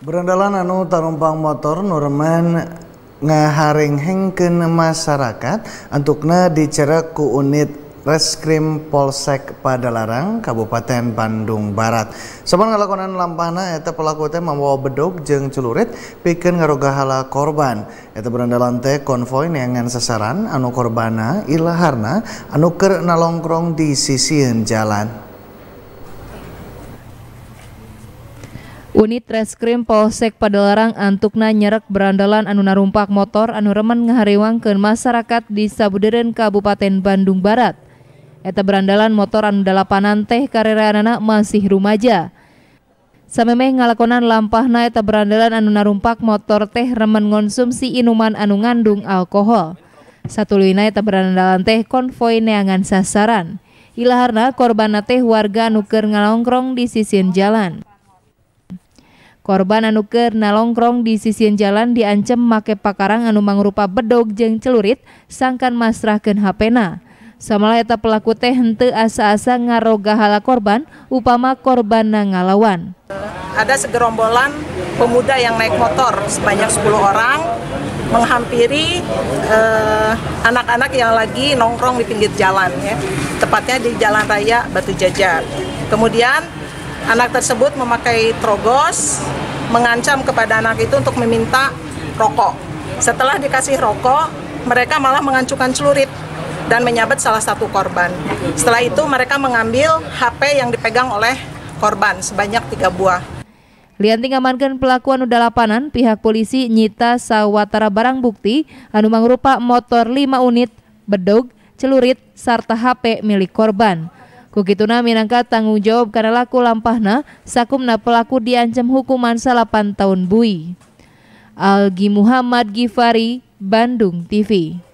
Berandalan anu tarumpang motor Nurman hengken masyarakat antukna dicerek ku unit Reskrim Polsek Padalarang Kabupaten Bandung Barat. Saban ngelakonan lampana eta pelaku teh membawa bedog jeng celurit pikeun ngarogahala korban. Eta berandalan teh konvoy neangan sasaran anu korbana ilaharna anu keur nalongkrong di sisi jalan. Unit Reskrim Polsek Padalarang antukna nyerek berandalan anu narumpak motor anu remen ke masyarakat di Sabuderen Kabupaten Bandung Barat. Eta berandalan motor anu dalapanan teh anak masih rumaja. Samemeh ngalakonan lampahna eta berandalan anu narumpak motor teh remen ngonsumsi inuman anu ngandung alkohol. Satu lina eta berandalan teh konvoi neangan sasaran. Ilaharna korban teh warga nuker ngalongkrong di sisi jalan. Korban anuker nalongkrong di sisi jalan diancam make pakarang anu mangrupa bedog jeng celurit sangkan masrahkan HPna. Samalah eta pelaku teh hente asa-asa ngarogahala korban upama korban ngalawan. Ada segerombolan pemuda yang naik motor sebanyak 10 orang menghampiri eh, anak-anak eh, yang lagi nongkrong di pinggir jalan ya. Tepatnya di Jalan Raya Batu Jajar. Kemudian Anak tersebut memakai trogos, mengancam kepada anak itu untuk meminta rokok. Setelah dikasih rokok, mereka malah mengancukan celurit dan menyabet salah satu korban. Setelah itu mereka mengambil HP yang dipegang oleh korban sebanyak tiga buah. Lianti ngamankan pelaku anu dalapanan, pihak polisi nyita sawatara barang bukti anu mangrupa motor lima unit, bedog, celurit, serta HP milik korban. Kukituna minangka tanggung jawab karena laku lampahna, sakumna pelaku diancam hukuman salapan tahun bui. Algi Muhammad Gifari, Bandung TV.